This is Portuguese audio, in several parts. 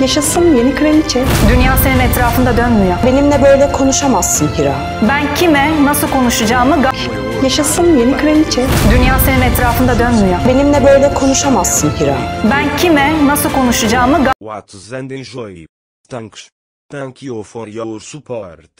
Yaşasın yeni kraliçe. Dünya senin etrafında dönmüyor. Benimle böyle konuşamazsın Hira. Ben kime nasıl konuşacağımı... Yaşasın yeni kraliçe. Dünya senin etrafında dönmüyor. Benimle böyle konuşamazsın Hira. Ben kime nasıl konuşacağımı... What's and enjoy. Thanks. Thank you for your support.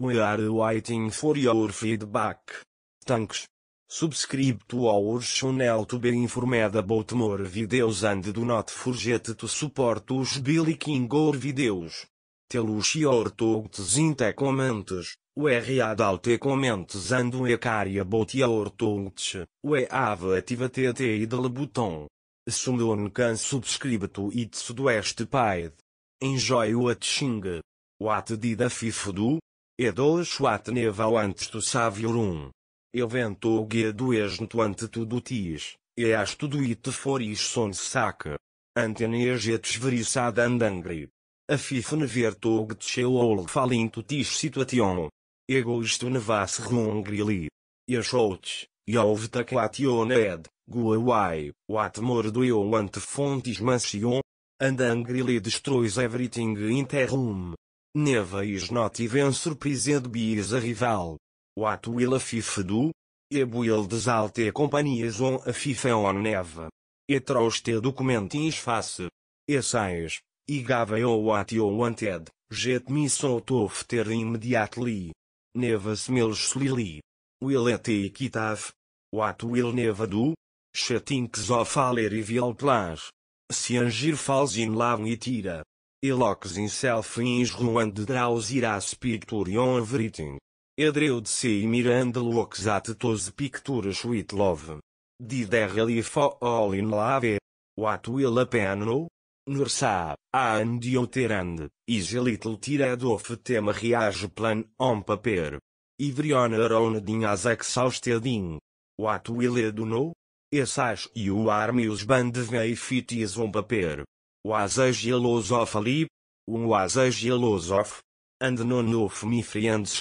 We are waiting for your feedback. Thanks. Subscribe to our channel to be informed about more videos and do not forget to support us Billy King or videos. Tell your thoughts in the comments, we read out the comments and we carry about your thoughts, we have activated the idle button. Someone can subscribe to it Sudoeste Paid. Enjoy watching. What did a FIFA do? E2 what never wants to save your own o guia do esnto ante tudo tis, e as tudo it foris son saca. Antenejetes verissada andangri. A never tog tcheu ol falinto tis situation. Egoisto nevas rungrili. E achouts, e ouve taclation ed, guauai, o atmor do eu ante fontes mansion. Andangrili destroys everything interrum. Neva is not even surprised by his rival. What will a FIFA do? E buil desalte companhias é on a FIFA on neva, E trouxe documentos face. E sais, e gava o ato ou wanted, get me so ter imediatli. Neva smells slili. Will te take o ato will neva do? Chatings of e vil plans. Se angir falls in love e tira. e locks himself in his ruined irá picture on everything de C. Miranda Lux Atetos Pictura Sweet Love. Diderreli All in Lave. What will happen now? Nursa, A. Andioterand, is a little tired of tema reage plan on paper. Ivrion Ronadin as exhaustedin. What will it do essas Essas o are meus bandvei fit is on paper. Was a gelosophally? Um was a gelosoph? and non-nofmifriands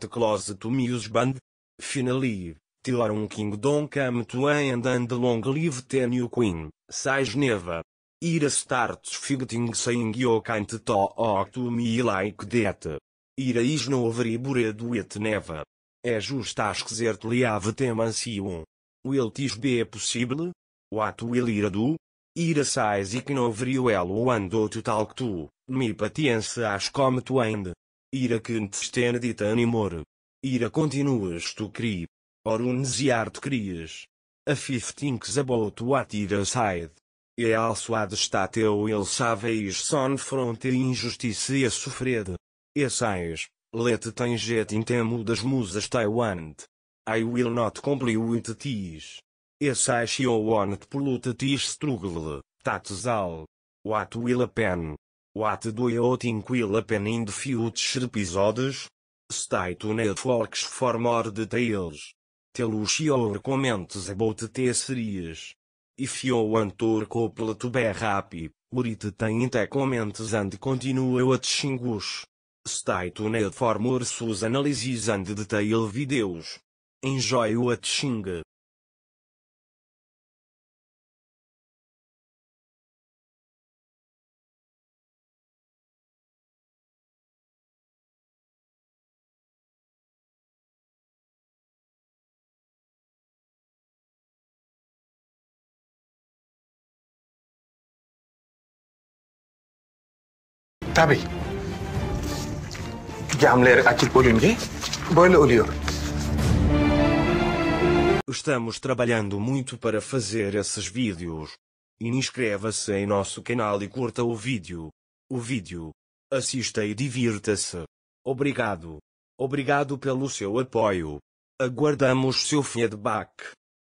to closetomuse band. Finally, Tilarum Kingdom come to end and long live tenue queen, sais neva. Ira starts fighting saying you can't talk to me like that. Ira is no overibure do it neva. É just ask that liave temansium. Will this be possible? What will ira do? Iraçais e que não elo ando total que tu, me patiência as como tu ande. Ira que stene dit animor. Ira continuas tu cri. e arte crias. A fiftinks aboto at iraçaid. E a alçoada está teu ele saveis son fronte injustiça e a sofred. E sais, lete tem jet temo das musas Taiwan. I will not comply with these. Essential want polluted is struggle, that's all. What will happen? What do you think will happen in the future episodes? Stay tuned folks for more details. Tell us your comments about the series. If you want to couple to be happy, read comments and continue watching us. Stay tuned for more analyses and detail videos. Enjoy watching. Tabii. Camları açık olunca böyle oluyor. Estamos trabalhando muito para fazer esses vídeos. Inscreva-se em nosso canal e curta o vídeo. O vídeo. Assista e divirta-se. Obrigado. Obrigado pelo seu apoio. Aguardamos seu feedback.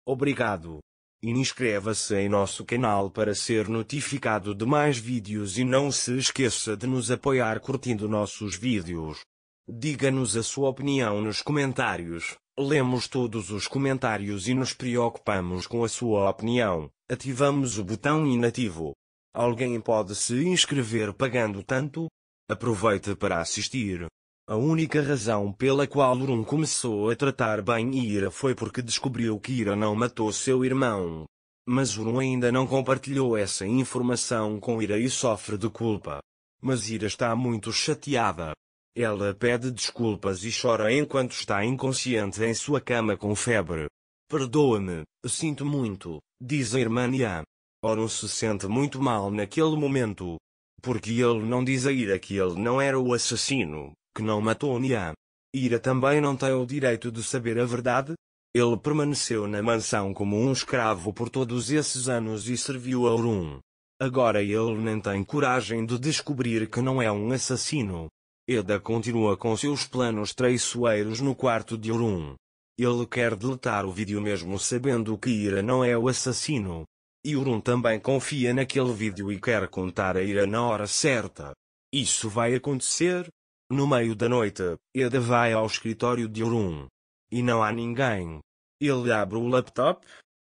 Obrigado. Inscreva-se em nosso canal para ser notificado de mais vídeos e não se esqueça de nos apoiar curtindo nossos vídeos. Diga-nos a sua opinião nos comentários. Lemos todos os comentários e nos preocupamos com a sua opinião. Ativamos o botão inativo. Alguém pode se inscrever pagando tanto? Aproveite para assistir. A única razão pela qual Urum começou a tratar bem Ira foi porque descobriu que Ira não matou seu irmão. Mas Urum ainda não compartilhou essa informação com Ira e sofre de culpa. Mas Ira está muito chateada. Ela pede desculpas e chora enquanto está inconsciente em sua cama com febre. Perdoa-me, sinto muito, diz a irmã Nia. Orum se sente muito mal naquele momento. Porque ele não diz a Ira que ele não era o assassino, que não matou Niam. Ira também não tem o direito de saber a verdade? Ele permaneceu na mansão como um escravo por todos esses anos e serviu a Urum. Agora ele nem tem coragem de descobrir que não é um assassino. Eda continua com seus planos traiçoeiros no quarto de Urum. Ele quer deletar o vídeo mesmo sabendo que Ira não é o assassino. E Urum também confia naquele vídeo e quer contar a Ira na hora certa. Isso vai acontecer, no meio da noite, Eda vai ao escritório de Orun. E não há ninguém. Ele abre o laptop.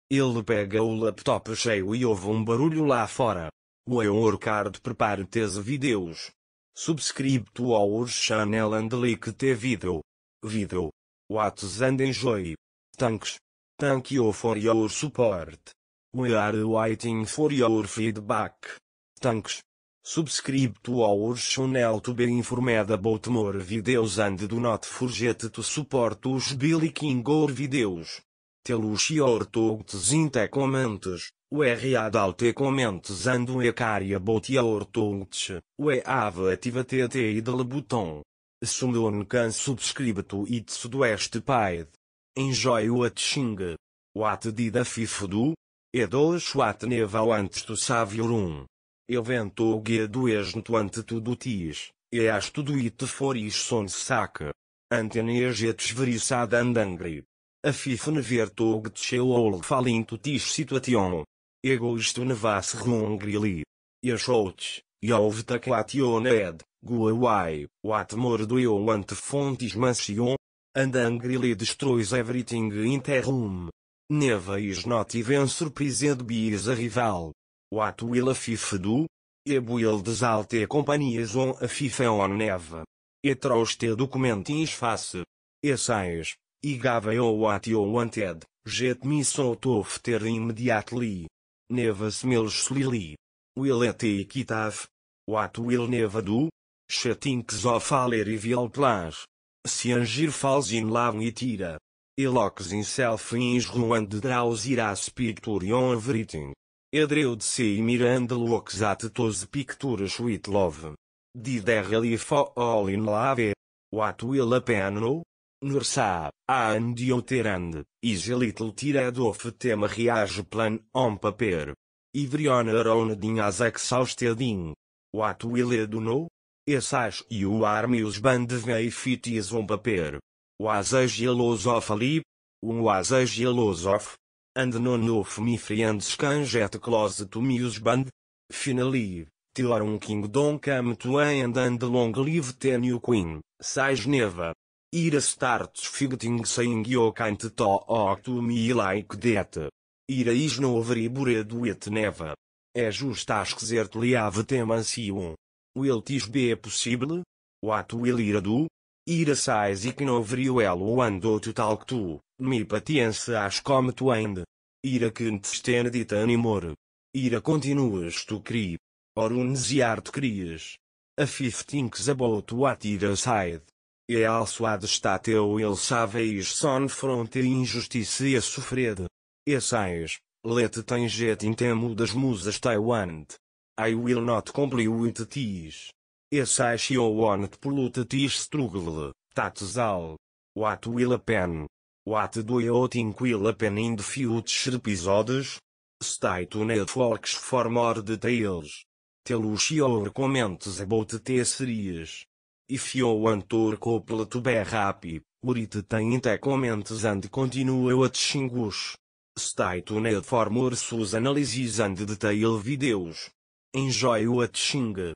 Ele pega o laptop cheio e ouve um barulho lá fora. O Eurcard prepara tese vídeos. Subscribe-to our channel and like te video. Video. What's and enjoy. Thanks. Thank you for your support. We are waiting for your feedback. Thanks. Subscribed to our channel to be informed about more videos and do not forget to support us Billy King or videos. Tell us your thoughts in the comments, we read out the comments and o carry about your thoughts, we have activated the idle button. Someone can subscribe to it Sudoeste Paid. Enjoy watching. What did a fifo do? E2 what never antes to save your room eventualge duesno ante tis, e as te foris sons saca. veris verissada andangri. A fifne tog tcheol falinto tis situation. isto nevas rungrili. Echotes, Yovta clationa ed, guawai, watmor do eu ante fontes mansion. Andangrili destroys everything interrum. Neva is not even surprised by a rival. What will a fif do? E buil desalte companhias on a fif on neve. E trouxe documentos face. sais, e gave o ati o wanted, get me so tofter imediatli. Neva smells slily. Will it o ato will neva do? Chatings of aller vil plans. Se angir falls in love e tira. e locks himself in his ruined draws ira spiritorion everything. Edreud C. Miranda Lux at Those Pictures with Love. Did fo fall in love? What will happen no? Nursa, and your is a little tired of tema reage plan on paper. Ivrion Aronedin as exhaustedin. What will I do no? Essas o are os band fit is on paper. Was a gelosophally? Um was a gelosoph? and non-of-me-friends can get close to me band. Finally, till our kingdom come to end and long live tenue queen, says Neva. Ira starts fighting saying you can't talk to me like that. Ira is no very bored with Neva. É just ask that liave temansion. Will this be possible? What will Ira do? Ira says ik no very well want to talk to, me patience as come to end. Ira Kuntstene dit animor. Ira continuas tu cri. Orunes e arte crias. A fif thinks about what ira side. E also ad state il ele saveis son fronte injusticia sofrede. Essais, let tanget temo das musas taiwant. I will not comply with these. Essais you want pollute tis struggle, tatzal. What will a pen? What do you think will happen in the future episodes? Stay tuned folks for more details. Tell us your comments about the series. If you want to couple to be happy, Urit tem te comments and continue watching us. Stay tuned for more sus analyses and detail videos. Enjoy watching.